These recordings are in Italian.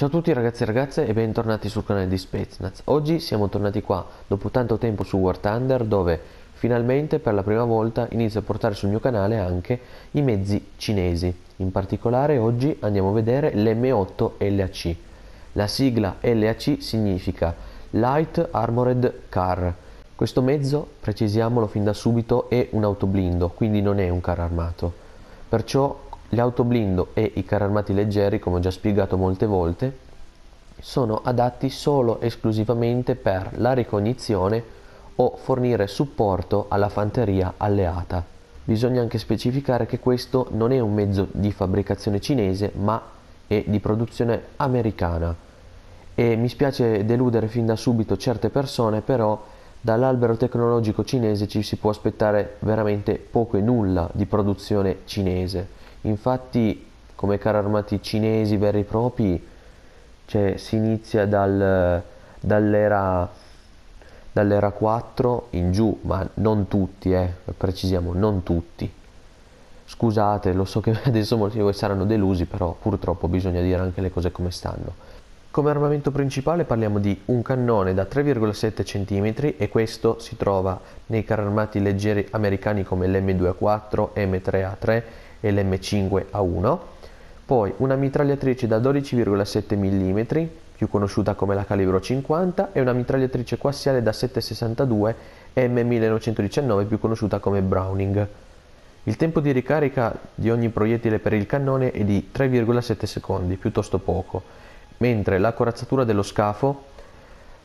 Ciao a tutti ragazzi e ragazze e bentornati sul canale di Spetsnaz. Oggi siamo tornati qua dopo tanto tempo su War Thunder dove finalmente per la prima volta inizio a portare sul mio canale anche i mezzi cinesi. In particolare oggi andiamo a vedere l'M8 LAC. La sigla LAC significa Light Armored Car. Questo mezzo, precisiamolo fin da subito, è un autoblindo, quindi non è un car armato. Perciò gli autoblindo e i carri armati leggeri, come ho già spiegato molte volte, sono adatti solo esclusivamente per la ricognizione o fornire supporto alla fanteria alleata. Bisogna anche specificare che questo non è un mezzo di fabbricazione cinese, ma è di produzione americana. E mi spiace deludere fin da subito certe persone, però dall'albero tecnologico cinese ci si può aspettare veramente poco e nulla di produzione cinese Infatti, come carri armati cinesi veri e propri, cioè, si inizia dal, dall'era, dall'era 4 in giù, ma non tutti, eh, precisiamo, non tutti. Scusate, lo so che adesso molti di voi saranno delusi, però purtroppo bisogna dire anche le cose come stanno. Come armamento principale parliamo di un cannone da 3,7 cm e questo si trova nei carri armati leggeri americani come l'M2A4, M3A3 e l'M5A1, poi una mitragliatrice da 12,7 mm, più conosciuta come la calibro 50, e una mitragliatrice coassiale da 7,62 M1919, più conosciuta come Browning. Il tempo di ricarica di ogni proiettile per il cannone è di 3,7 secondi, piuttosto poco mentre la corazzatura dello scafo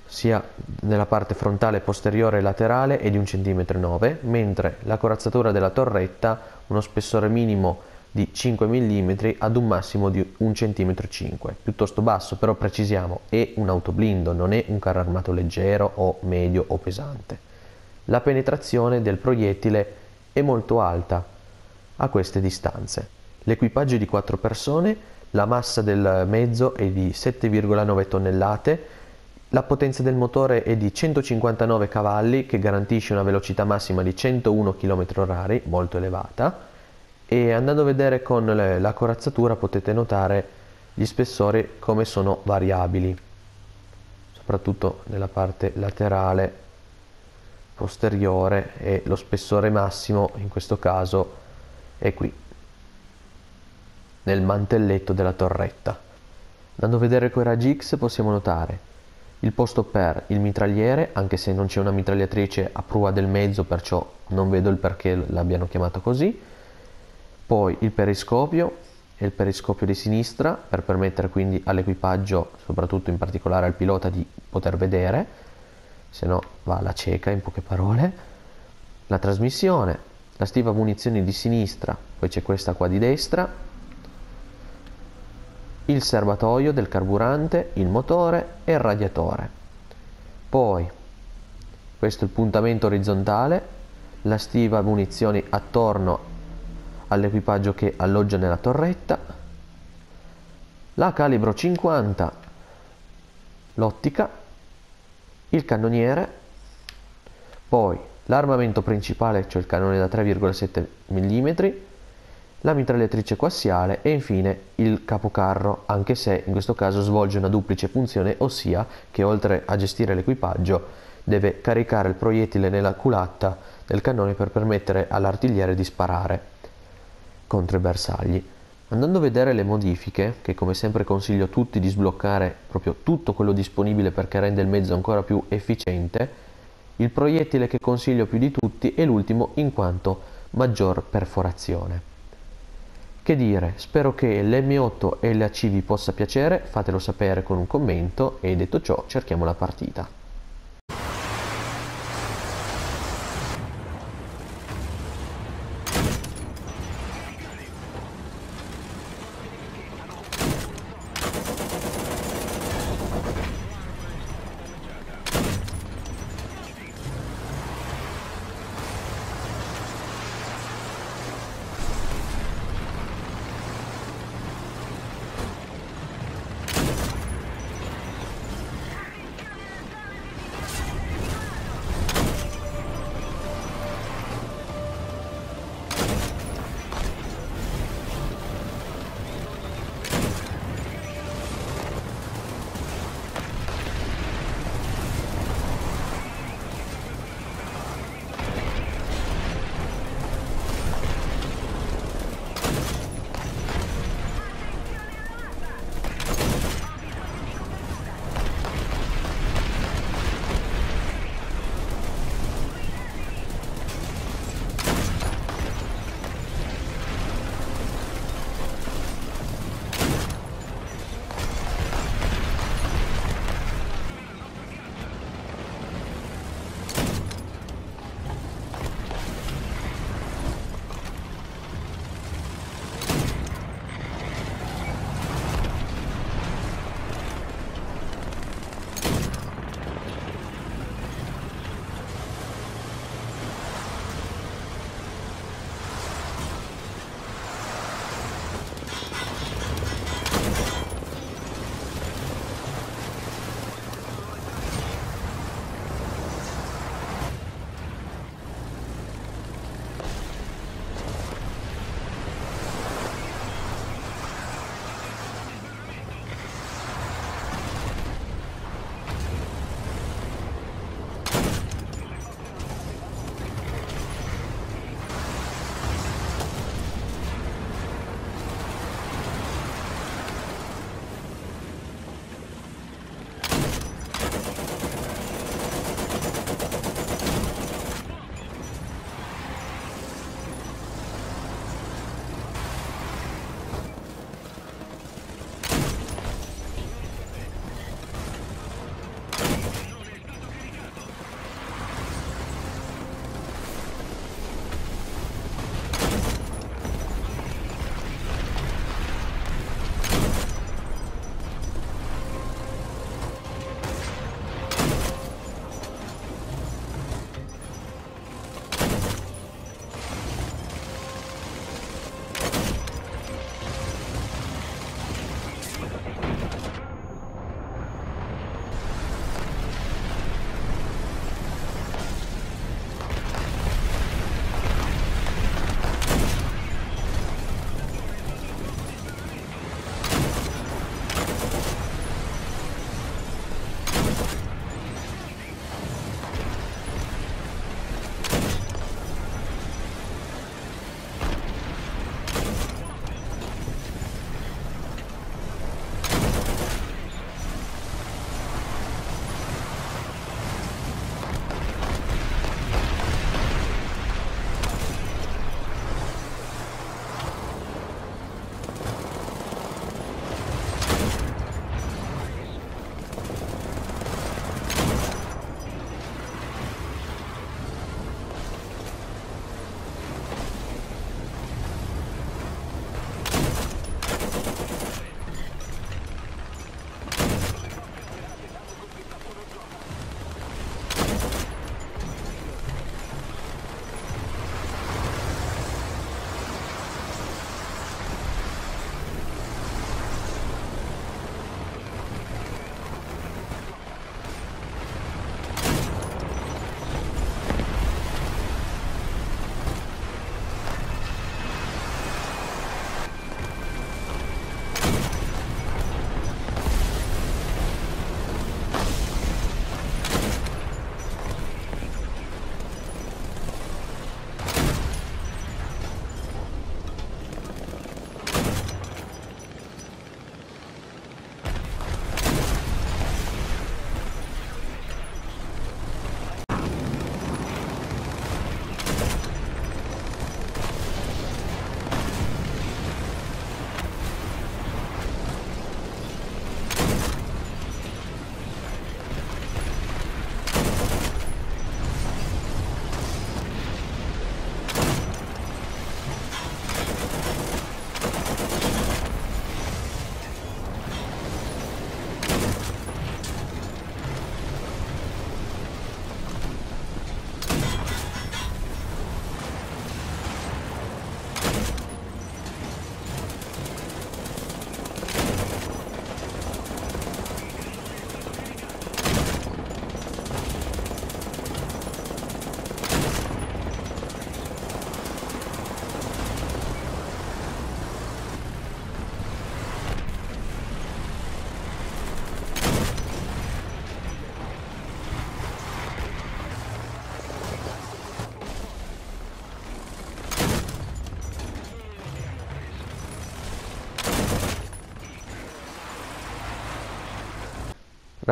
sia nella parte frontale posteriore e laterale è di 1,9 cm, mentre la corazzatura della torretta uno spessore minimo di 5 mm ad un massimo di 1,5 cm, piuttosto basso, però precisiamo, è un autoblindo, non è un carro armato leggero o medio o pesante. La penetrazione del proiettile è molto alta a queste distanze. L'equipaggio di 4 persone la massa del mezzo è di 7,9 tonnellate, la potenza del motore è di 159 cavalli che garantisce una velocità massima di 101 km/h, molto elevata, e andando a vedere con le, la corazzatura potete notare gli spessori come sono variabili, soprattutto nella parte laterale posteriore e lo spessore massimo in questo caso è qui nel mantelletto della torretta. Dando a vedere quei raggi X possiamo notare il posto per il mitragliere, anche se non c'è una mitragliatrice a prua del mezzo, perciò non vedo il perché l'abbiano chiamato così. Poi il periscopio e il periscopio di sinistra per permettere quindi all'equipaggio, soprattutto in particolare al pilota, di poter vedere, se no va alla cieca in poche parole. La trasmissione, la stiva munizioni di sinistra, poi c'è questa qua di destra, il serbatoio del carburante, il motore e il radiatore. Poi, questo è il puntamento orizzontale, la stiva munizioni attorno all'equipaggio che alloggia nella torretta, la calibro 50, l'ottica, il cannoniere, poi l'armamento principale, cioè il cannone da 3,7 mm, la mitragliatrice coassiale e infine il capocarro, anche se in questo caso svolge una duplice funzione, ossia che oltre a gestire l'equipaggio deve caricare il proiettile nella culatta del cannone per permettere all'artigliere di sparare contro i bersagli. Andando a vedere le modifiche, che come sempre consiglio a tutti di sbloccare proprio tutto quello disponibile perché rende il mezzo ancora più efficiente, il proiettile che consiglio più di tutti è l'ultimo in quanto maggior perforazione. Che dire, spero che l'M8 e l'AC vi possa piacere, fatelo sapere con un commento e detto ciò cerchiamo la partita.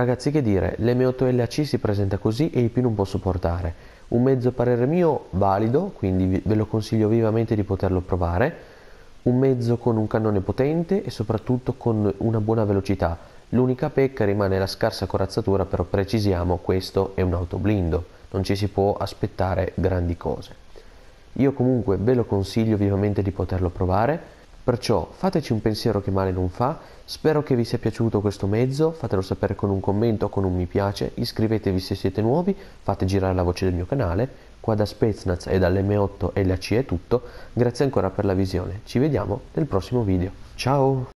Ragazzi che dire, l'M8LAC si presenta così e il più non può sopportare. Un mezzo parere mio valido, quindi ve lo consiglio vivamente di poterlo provare. Un mezzo con un cannone potente e soprattutto con una buona velocità. L'unica pecca rimane la scarsa corazzatura, però precisiamo, questo è un autoblindo, non ci si può aspettare grandi cose. Io comunque ve lo consiglio vivamente di poterlo provare Perciò fateci un pensiero che male non fa, spero che vi sia piaciuto questo mezzo, fatelo sapere con un commento o con un mi piace, iscrivetevi se siete nuovi, fate girare la voce del mio canale, qua da Speznaz e dall'M8 e LAC è tutto, grazie ancora per la visione, ci vediamo nel prossimo video, ciao!